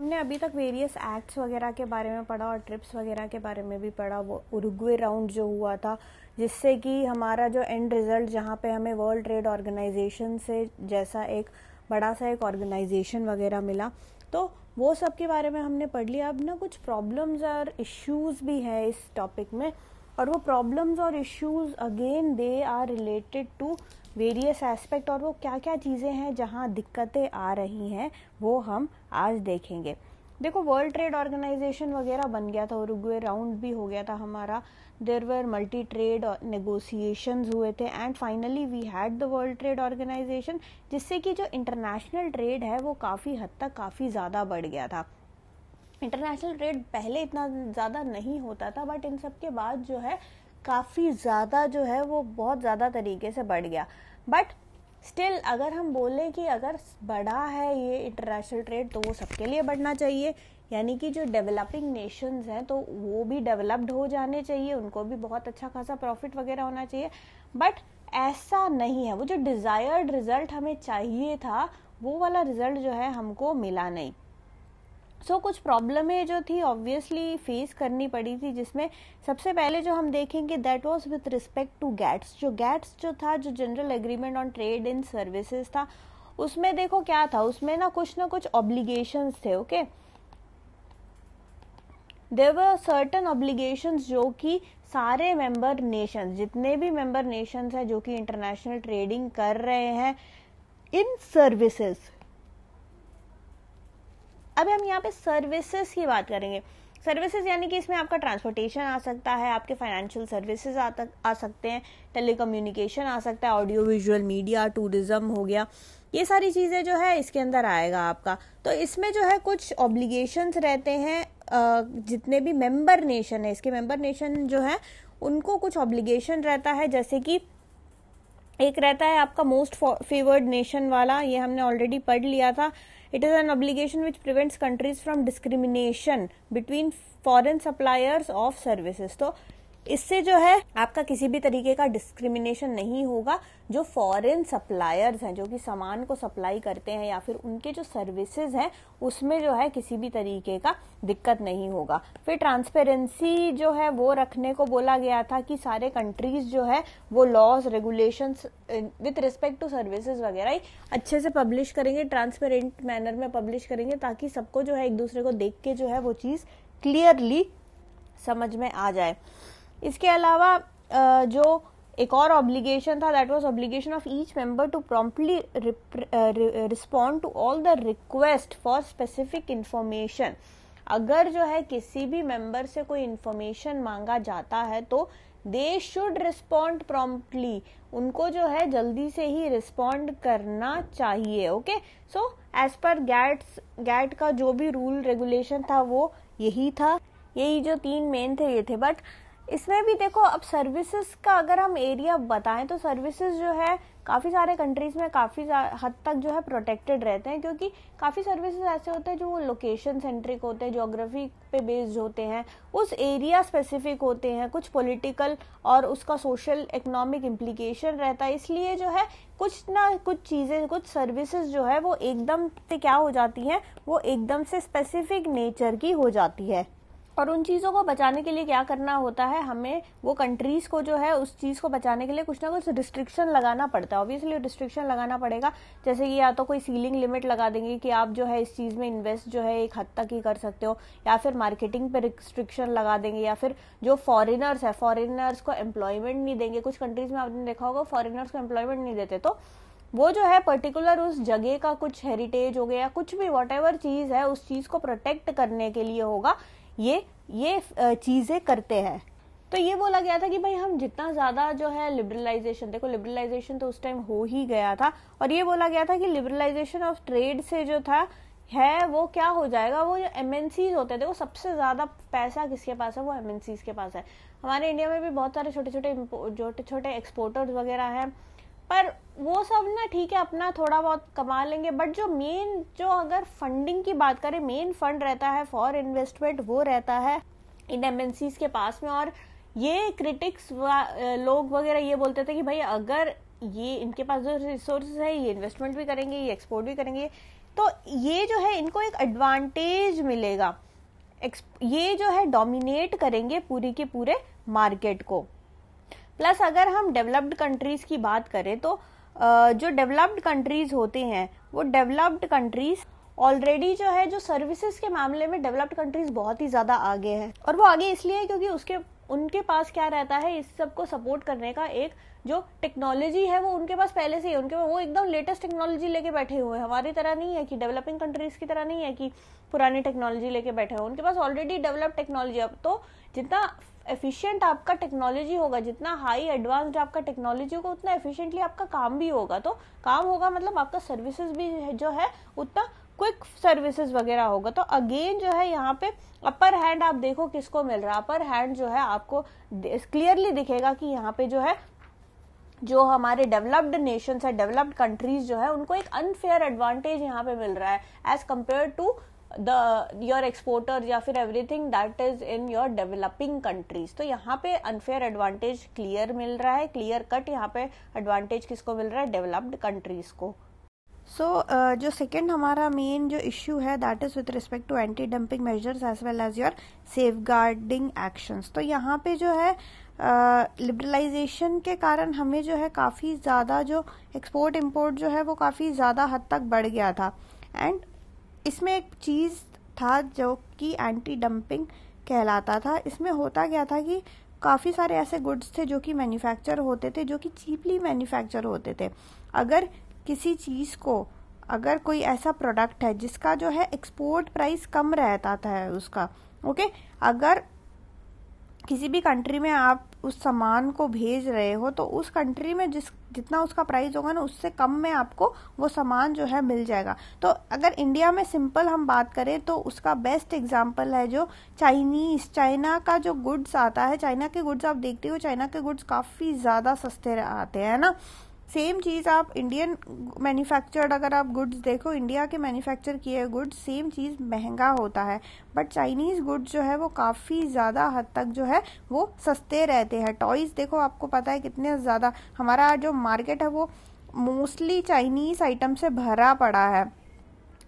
हमने अभी तक वेरियस एक्ट्स वगैरह के बारे में पढ़ा और ट्रिप्स वगैरह के बारे में भी पढ़ा वो उरुग्वे राउंड जो हुआ था जिससे कि हमारा जो एंड रिजल्ट जहाँ पे हमें वर्ल्ड ट्रेड ऑर्गेनाइजेशन से जैसा एक बड़ा सा एक ऑर्गेनाइजेशन वगैरह मिला तो वो सब के बारे में हमने पढ़ लिया अब ना कुछ प्रॉब्लम्स और इश्यूज भी हैं इस टॉपिक में और वो प्रॉब्लम्स और issues again they are related to various aspect और वो क्या क्या चीज़ें हैं जहाँ दिक्कतें आ रही हैं वो हम आज देखेंगे देखो वर्ल्ड ट्रेड ऑर्गेनाइजेशन वगैरह बन गया था उरुग्वे राउंड भी हो गया था हमारा there were multi trade negotiation हुए थे and finally we had the world trade organization जिससे कि जो इंटरनेशनल ट्रेड है वो काफ़ी हद तक काफ़ी ज़्यादा बढ़ गया था इंटरनेशनल ट्रेड पहले इतना ज़्यादा नहीं होता था बट इन सब के बाद जो है काफ़ी ज़्यादा जो है वो बहुत ज़्यादा तरीके से बढ़ गया बट स्टिल अगर हम बोलें कि अगर बढ़ा है ये इंटरनेशनल ट्रेड तो वो सबके लिए बढ़ना चाहिए यानी कि जो डेवलपिंग नेशंस हैं तो वो भी डेवलप्ड हो जाने चाहिए उनको भी बहुत अच्छा खासा प्रॉफिट वगैरह होना चाहिए बट ऐसा नहीं है वो जो डिज़ायर्ड रिजल्ट हमें चाहिए था वो वाला रिजल्ट जो है हमको मिला नहीं सो कुछ प्रॉब्लमें जो थी ऑब्वियसली फेस करनी पड़ी थी जिसमें सबसे पहले जो हम देखेंगे that was with respect to GATS जो गैट्स जो था जो general agreement on trade in services था उसमें देखो क्या था उसमें ना कुछ ना कुछ ऑब्लिगेशन थे okay there there were certain obligation जो कि सारे मेंबर नेशंस जितने भी मेंबर नेशंस हैं जो कि इंटरनेशनल ट्रेडिंग कर रहे हैं इन सर्विसेज अब हम यहाँ पे सर्विसेज की बात करेंगे सर्विसेज यानी कि इसमें आपका ट्रांसपोर्टेशन आ सकता है आपके फाइनेंशियल सर्विसेज आ, आ सकते हैं टेलीकम्युनिकेशन आ सकता है ऑडियो विजुअल मीडिया टूरिज्म हो गया ये सारी चीज़ें जो है इसके अंदर आएगा आपका तो इसमें जो है कुछ ऑब्लिगेशंस रहते हैं जितने भी मेंबर नेशन है इसके मेंबर नेशन जो है उनको कुछ ऑब्लिगेशन रहता है जैसे कि एक रहता है आपका मोस्ट फेवर्ड नेशन वाला ये हमने ऑलरेडी पढ़ लिया था It is an obligation which prevents countries from discrimination between foreign suppliers of services. So, इससे जो है आपका किसी भी तरीके का डिस्क्रिमिनेशन नहीं होगा जो फॉरेन सप्लायर्स हैं जो कि सामान को सप्लाई करते हैं या फिर उनके जो सर्विसेज हैं उसमें जो है किसी भी तरीके का दिक्कत नहीं होगा फिर ट्रांसपेरेंसी जो है वो रखने को बोला गया था कि सारे कंट्रीज जो है वो laws regulation with respect to services वगैरह ही अच्छे से पब्लिश करेंगे ट्रांसपेरेंट मैनर में पब्लिश करेंगे ताकि सबको जो है एक दूसरे को देख के जो है वो चीज़ क्लियरली समझ में आ जाए इसके अलावा जो एक और ऑब्लिगेशन था that was obligation of each member to promptly respond to all the request for specific information अगर जो है किसी भी मेंबर से कोई इंफॉर्मेशन मांगा जाता है तो दे शुड रिस्पॉन्ड प्रॉम्प्टली उनको जो है जल्दी से ही रिस्पॉन्ड करना चाहिए okay so as per GATT GATT का जो भी रूल रेगुलेशन था वो यही था यही जो तीन मेन थे ये थे बट इसमें भी देखो अब सर्विसेज का अगर हम एरिया बताएं तो सर्विसेज जो है काफ़ी सारे कंट्रीज़ में काफ़ी हद तक जो है प्रोटेक्टेड रहते हैं क्योंकि काफ़ी सर्विसेज ऐसे होते हैं जो वो लोकेशन सेंट्रिक होते हैं जोग्राफी पे बेस्ड होते हैं उस एरिया स्पेसिफिक होते हैं कुछ पॉलिटिकल और उसका सोशल इकोनॉमिक इम्प्लीकेशन रहता है इसलिए जो है कुछ ना कुछ चीज़ें कुछ सर्विसेज जो है वो एकदम से क्या हो जाती हैं वो एकदम से स्पेसिफिक नेचर की हो जाती है और उन चीज़ों को बचाने के लिए क्या करना होता है हमें वो कंट्रीज़ को जो है उस चीज़ को बचाने के लिए कुछ ना कुछ रिस्ट्रिक्शन लगाना पड़ता है ऑब्वियसली रिस्ट्रिक्शन लगाना पड़ेगा जैसे कि या तो कोई सीलिंग लिमिट लगा देंगे कि आप जो है इस चीज़ में इन्वेस्ट जो है एक हद तक ही कर सकते हो या फिर मार्केटिंग पर रिस्ट्रिक्शन लगा देंगे या फिर जो फॉरिनर्स है फॉरिनर्स को एम्प्लॉयमेंट नहीं देंगे कुछ कंट्रीज़ में आपने देखा होगा फॉरिनर्स को एम्प्लॉयमेंट नहीं देते तो वो जो है पर्टिकुलर उस जगह का कुछ हेरिटेज हो गया कुछ भी वट चीज़ है उस चीज़ को प्रोटेक्ट करने के लिए होगा ये ये चीज़ें करते हैं तो ये बोला गया था कि भाई हम जितना ज़्यादा जो है लिबरलाइजेशन देखो लिबरलाइजेशन तो उस टाइम हो ही गया था और ये बोला गया था कि लिबरलाइजेशन ऑफ ट्रेड से जो था है वो क्या हो जाएगा वो जो एम होते थे वो सबसे ज़्यादा पैसा किसके पास है वो एम के पास है हमारे इंडिया में भी बहुत सारे छोटे छोटे छोटे छोटे एक्सपोर्टर्स वगैरह हैं पर वो सब ना ठीक है अपना थोड़ा बहुत कमा लेंगे बट जो मेन जो अगर फंडिंग की बात करें मेन फंड रहता है फॉर इन्वेस्टमेंट वो रहता है इन एमएनसीज के पास में और ये क्रिटिक्स लोग वगैरह ये बोलते थे कि भाई अगर ये इनके पास जो रिसोर्सेज है ये इन्वेस्टमेंट भी करेंगे ये एक्सपोर्ट भी करेंगे तो ये जो है इनको एक एडवांटेज मिलेगा ये जो है डोमिनेट करेंगे पूरी के पूरे मार्केट को प्लस अगर हम डेवलप्ड कंट्रीज की बात करें तो जो डेवलप्ड कंट्रीज होते हैं वो डेवलप्ड कंट्रीज ऑलरेडी जो है जो सर्विसेज के मामले में डेवलप्ड कंट्रीज बहुत ही ज्यादा आगे है और वो आगे इसलिए है क्योंकि उसके उनके पास क्या रहता है इस सब को सपोर्ट करने का एक जो टेक्नोलॉजी है वो उनके पास पहले से ही उनके वो एकदम लेटेस्ट टेक्नोलॉजी लेके बैठे हुए हैं हमारी तरह नहीं है कि डेवलपिंग कंट्रीज की तरह नहीं है कि पुरानी टेक्नोलॉजी लेके बैठे हुए उनके पास ऑलरेडी डेवलप्ड टेक्नोलॉजी अब तो जितना एफिशिएंट आपका टेक्नोलॉजी होगा जितना हाई एडवांस्ड आपका टेक्नोलॉजी होगा उतना एफिशिएंटली आपका काम भी होगा तो काम होगा मतलब आपका सर्विसेज भी जो है उतना क्विक सर्विसेज वगैरह होगा तो अगेन जो है यहाँ पे अपर हैंड आप देखो किसको मिल रहा है अपर हैंड जो है आपको क्लियरली दिखेगा कि यहाँ पे जो है जो हमारे डेवलप्ड नेशंस है डेवलप्ड कंट्रीज जो है उनको एक अनफेयर एडवांटेज यहाँ पे मिल रहा है as compare to the your exporter या फिर everything that is in your developing countries तो यहाँ पे अनफेयर एडवांटेज क्लियर मिल रहा है क्लियर कट यहाँ पे एडवांटेज किसको मिल रहा है डेवलप्ड कंट्रीज को सो so, uh, जो सेकेंड हमारा मेन जो इश्यू है that is with respect to anti dumping measures as well as your safeguarding actions तो यहाँ पे जो है लिबरलाइजेशन uh, के कारण हमें जो है काफ़ी ज़्यादा जो एक्सपोर्ट इम्पोर्ट जो है वो काफ़ी ज़्यादा हद तक बढ़ गया था एंड इसमें एक चीज़ था जो कि एंटी डंपिंग कहलाता था इसमें होता क्या था कि काफ़ी सारे ऐसे गुड्स थे जो कि मैन्युफैक्चर होते थे जो कि चीपली मैन्युफैक्चर होते थे अगर किसी चीज़ को अगर कोई ऐसा प्रोडक्ट है जिसका जो है एक्सपोर्ट प्राइस कम रहता था उसका ओके अगर किसी भी कंट्री में आप उस सामान को भेज रहे हो तो उस कंट्री में जिस जितना उसका प्राइस होगा ना उससे कम में आपको वो सामान जो है मिल जाएगा तो अगर इंडिया में सिंपल हम बात करें तो उसका बेस्ट एग्जाम्पल है जो चाइनीज चाइना का जो गुड्स आता है चाइना के गुड्स आप देखते हो चाइना के गुड्स काफ़ी ज़्यादा सस्ते आते हैं ना सेम चीज़ आप इंडियन मैन्युफैक्चर्ड अगर आप गुड्स देखो इंडिया के मैन्युफैक्चर किए गुड्स सेम चीज़ महंगा होता है बट चाइनीज़ गुड्स जो है वो काफ़ी ज़्यादा हद तक जो है वो सस्ते रहते हैं टॉयज़ देखो आपको पता है कितने ज़्यादा हमारा जो मार्केट है वो मोस्टली चाइनीज़ आइटम से भरा पड़ा है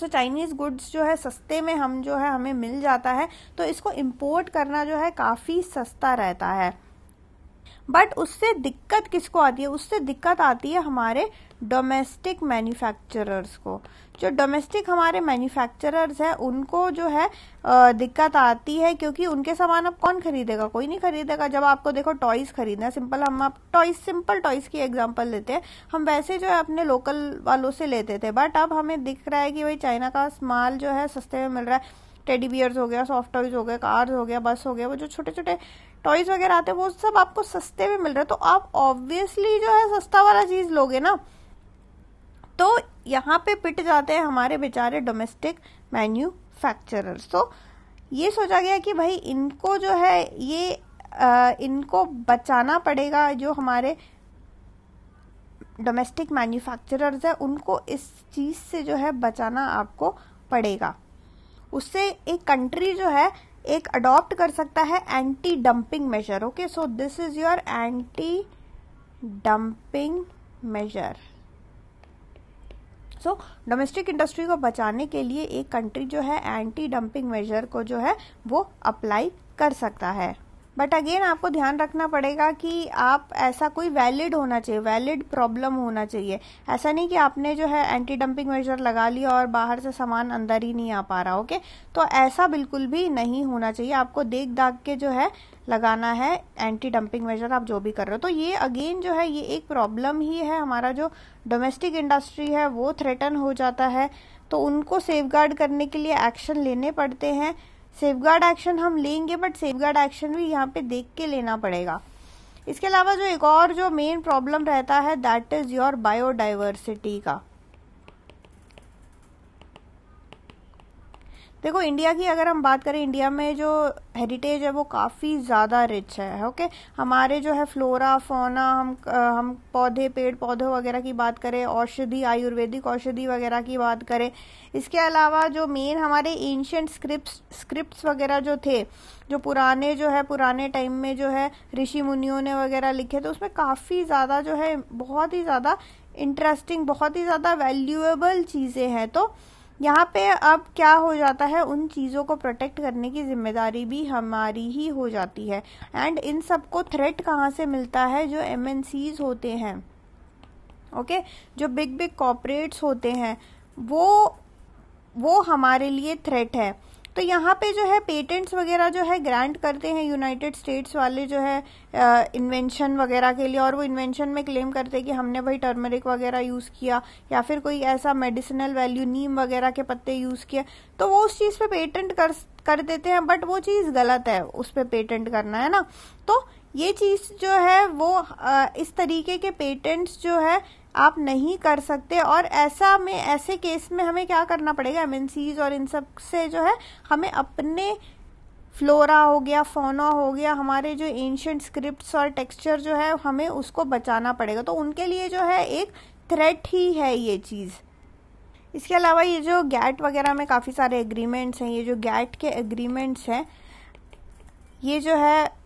सो चाइनीज़ गुड्स जो है सस्ते में हम जो है हमें मिल जाता है तो इसको इम्पोर्ट करना जो है काफ़ी सस्ता रहता है बट उससे दिक्कत किसको आती है उससे दिक्कत आती है हमारे डोमेस्टिक मैन्युफैक्चरर्स को जो डोमेस्टिक हमारे मैन्युफैक्चरर्स हैं उनको जो है दिक्कत आती है क्योंकि उनके सामान अब कौन खरीदेगा कोई नहीं खरीदेगा जब आपको देखो टॉयज खरीदना सिंपल हम आप टॉयज सिंपल टॉयज की एग्जांपल लेते हैं हम वैसे जो है अपने लोकल वालों से लेते थे बट अब हमें दिख रहा है कि भाई चाइना का माल जो है सस्ते में मिल रहा है टेडी बियर्स हो गया सॉफ्ट टॉयज हो गया कार्स हो गया बस हो गया वो जो छोटे छोटे टॉयज वगैरह आते हैं वो सब आपको सस्ते में मिल रहे हैं तो आप ऑब्वियसली जो है सस्ता वाला चीज लोगे ना तो यहाँ पे पिट जाते हैं हमारे बेचारे डोमेस्टिक मैन्यूफैक्चरर्स तो ये सोचा गया कि भाई इनको जो है ये आ, इनको बचाना पड़ेगा जो हमारे डोमेस्टिक मैन्युफैक्चरर्स है उनको इस चीज़ से जो है बचाना आपको पड़ेगा उससे एक कंट्री जो है एक अडॉप्ट कर सकता है anti dumping measure okay so this is your anti dumping measure so domestic industry को बचाने के लिए एक कंट्री जो है एंटी डंपिंग मेजर को जो है वो अप्लाई कर सकता है बट अगेन आपको ध्यान रखना पड़ेगा कि आप ऐसा कोई वैलिड होना चाहिए वैलिड प्रॉब्लम होना चाहिए ऐसा नहीं कि आपने जो है एंटी डंपिंग मेजर लगा लिया और बाहर से सामान अंदर ही नहीं आ पा रहा ओके तो ऐसा बिल्कुल भी नहीं होना चाहिए आपको देख दाग के जो है लगाना है एंटी डंपिंग मेजर आप जो भी कर रहे हो तो ये अगेन जो है ये एक प्रॉब्लम ही है हमारा जो डोमेस्टिक इंडस्ट्री है वो थ्रेटन हो जाता है तो उनको सेफ करने के लिए एक्शन लेने पड़ते हैं सेफ गार्ड एक्शन हम लेंगे बट सेफ गार्ड एक्शन भी यहाँ पे देख के लेना पड़ेगा इसके अलावा जो एक और जो मेन प्रॉब्लम रहता है दैट इज योर बायोडाइवर्सिटी का देखो इंडिया की अगर हम बात करें इंडिया में जो हेरिटेज है वो काफ़ी ज़्यादा रिच है ओके okay? हमारे जो है फ्लोरा फोना हम हम पौधे पेड़ पौधों वगैरह की बात करें औषधि आयुर्वेदिक औषधि वगैरह की बात करें इसके अलावा जो मेन हमारे एंशंट स्क्रिप्ट स्क्रिप्ट वगैरह जो थे जो पुराने जो है पुराने टाइम में जो है ऋषि मुनियों ने वगैरह लिखे तो उसमें काफ़ी ज़्यादा जो है बहुत ही ज़्यादा इंटरेस्टिंग बहुत ही ज़्यादा वैल्यूएबल चीज़ें हैं तो यहाँ पे अब क्या हो जाता है उन चीज़ों को प्रोटेक्ट करने की जिम्मेदारी भी हमारी ही हो जाती है एंड इन सबको थ्रेट कहाँ से मिलता है जो एम होते हैं ओके okay? जो बिग बिग कॉपरेट्स होते हैं वो वो हमारे लिए थ्रेट है तो यहाँ पे जो है पेटेंट्स वगैरह जो है ग्रांट करते हैं यूनाइटेड स्टेट्स वाले जो है इन्वेंशन वगैरह के लिए और वो इन्वेंशन में क्लेम करते हैं कि हमने भाई टर्मरिक वगैरह यूज़ किया या फिर कोई ऐसा मेडिसिनल वैल्यू नीम वगैरह के पत्ते यूज़ किए तो वो उस चीज़ पे पेटेंट कर कर देते हैं बट वो चीज़ गलत है उस पर पेटेंट करना है ना तो ये चीज़ जो है वो इस तरीके के पेटेंट्स जो है आप नहीं कर सकते और ऐसा में ऐसे केस में हमें क्या करना पड़ेगा एमएनसीज और इन सब से जो है हमें अपने फ्लोरा हो गया फोना हो गया हमारे जो एंशंट स्क्रिप्ट्स और टेक्सचर जो है हमें उसको बचाना पड़ेगा तो उनके लिए जो है एक थ्रेट ही है ये चीज़ इसके अलावा ये जो गैट वगैरह में काफ़ी सारे एग्रीमेंट्स हैं ये जो गैट के एग्रीमेंट्स हैं ये जो है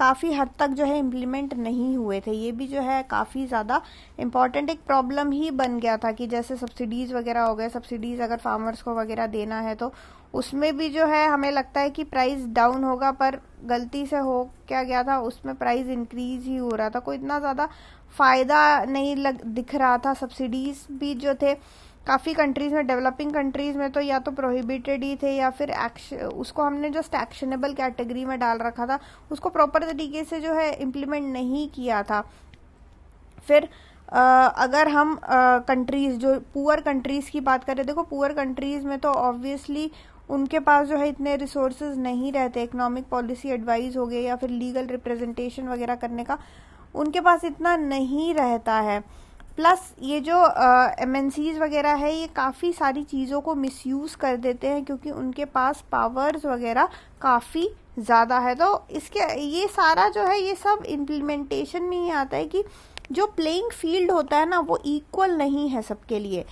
काफ़ी हद तक जो है इम्प्लीमेंट नहीं हुए थे ये भी जो है काफ़ी ज़्यादा इम्पॉर्टेंट एक प्रॉब्लम ही बन गया था कि जैसे सब्सिडीज़ वगैरह हो गए सब्सिडीज़ अगर फार्मर्स को वगैरह देना है तो उसमें भी जो है हमें लगता है कि प्राइस डाउन होगा पर गलती से हो क्या गया था उसमें प्राइस इंक्रीज ही हो रहा था कोई इतना ज़्यादा फ़ायदा नहीं लग दिख रहा था सब्सिडीज़ भी जो थे काफ़ी कंट्रीज़ में डेवलपिंग कंट्रीज़ में तो या तो प्रोहिबिटेड ही थे या फिर एक्शन उसको हमने जस्ट एक्शनेबल कैटेगरी में डाल रखा था उसको प्रॉपर तरीके से जो है इम्प्लीमेंट नहीं किया था फिर आ, अगर हम कंट्रीज़ जो पुअर कंट्रीज़ की बात करें देखो पुअर कंट्रीज़ में तो ऑब्वियसली उनके पास जो है इतने रिसोर्सेज नहीं रहते इकोनॉमिक पॉलिसी एडवाइज़ हो गए या फिर लीगल रिप्रेजेंटेशन वगैरह करने का उनके पास इतना नहीं रहता है प्लस ये जो एम वगैरह है ये काफ़ी सारी चीज़ों को मिसयूज़ कर देते हैं क्योंकि उनके पास पावर्स वगैरह काफ़ी ज़्यादा है तो इसके ये सारा जो है ये सब इम्प्लीमेंटेशन में ही आता है कि जो प्लेइंग फील्ड होता है ना वो इक्वल नहीं है सबके लिए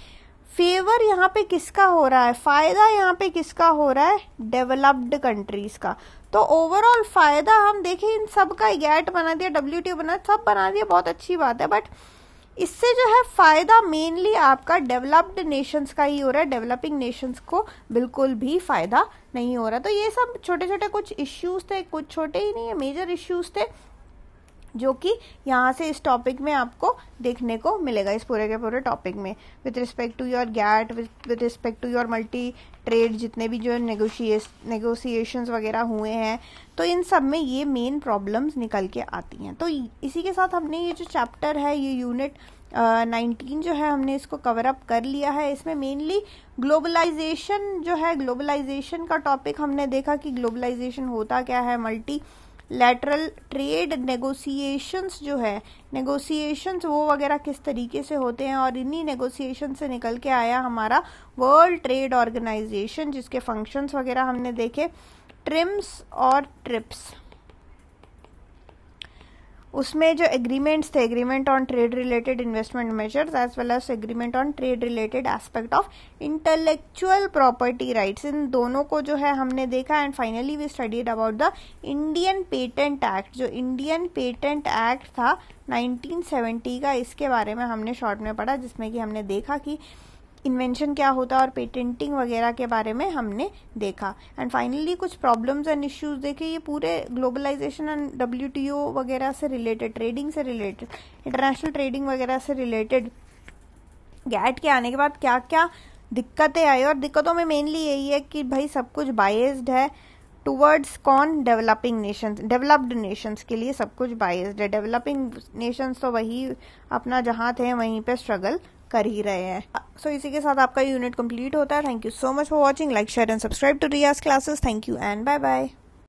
फेवर यहाँ पे किसका हो रहा है फ़ायदा यहाँ पे किसका हो रहा है डेवलप्ड कंट्रीज़ का तो ओवरऑल फ़ायदा हम देखें इन सब का गैट बना दिया डब्ल्यू बना सब बना दिया बहुत अच्छी बात है बट इससे जो है फ़ायदा मेनली आपका डेवलप्ड नेशंस का ही हो रहा है डेवलपिंग नेशंस को बिल्कुल भी फ़ायदा नहीं हो रहा तो ये सब छोटे छोटे कुछ इश्यूज थे कुछ छोटे ही नहीं है मेजर इश्यूज थे जो कि यहाँ से इस टॉपिक में आपको देखने को मिलेगा इस पूरे के पूरे टॉपिक में with respect to your GATT with respect to your multi trade जितने भी जो नेगोशिएशन वगैरह हुए हैं तो इन सब में ये मेन प्रॉब्लम्स निकल के आती हैं तो इसी के साथ हमने ये जो चैप्टर है ये यूनिट नाइनटीन uh, जो है हमने इसको कवर अप कर लिया है इसमें मेनली ग्लोबलाइजेशन जो है ग्लोबलाइजेशन का टॉपिक हमने देखा कि ग्लोबलाइजेशन होता क्या है मल्टी लेटरल ट्रेड नेगोशिएशंस जो है नेगोशिएशंस वो वगैरह किस तरीके से होते हैं और इन्हीं नेगोशिएशन से निकल के आया हमारा वर्ल्ड ट्रेड ऑर्गेनाइजेशन जिसके फंक्शंस वगैरह हमने देखे ट्रिम्स और ट्रिप्स उसमें जो एग्रीमेंट्स थे agreement on trade related investment measures as well as agreement on trade related aspect of intellectual property rights इन दोनों को जो है हमने देखा and finally we studied about the Indian patent act जो इंडियन पेटेंट एक्ट था 1970 का इसके बारे में हमने शॉर्ट में पढ़ा जिसमें कि हमने देखा कि इन्वेंशन क्या होता है और पेटेंटिंग वगैरह के बारे में हमने देखा एंड फाइनली कुछ प्रॉब्लम्स एंड इश्यूज देखे ये पूरे ग्लोबलाइजेशन एंड डब्ल्यू वगैरह से रिलेटेड ट्रेडिंग से रिलेटेड इंटरनेशनल ट्रेडिंग वगैरह से रिलेटेड गैट के आने के बाद क्या क्या दिक्कतें आई और दिक्कतों में मेनली यही है कि भाई सब कुछ बायस्ड है टूवर्ड्स कौन डेवलपिंग नेशंस डेवलप्ड नेशंस के लिए सब कुछ बायस्ड है डेवलपिंग नेशंस तो वही अपना जहाँ थे वहीं पे स्ट्रगल कर ही रहे हैं सो so, इसी के साथ आपका यूनिट कंप्लीट होता है thank you so much for watching like share and subscribe to Riyaz classes thank you and bye bye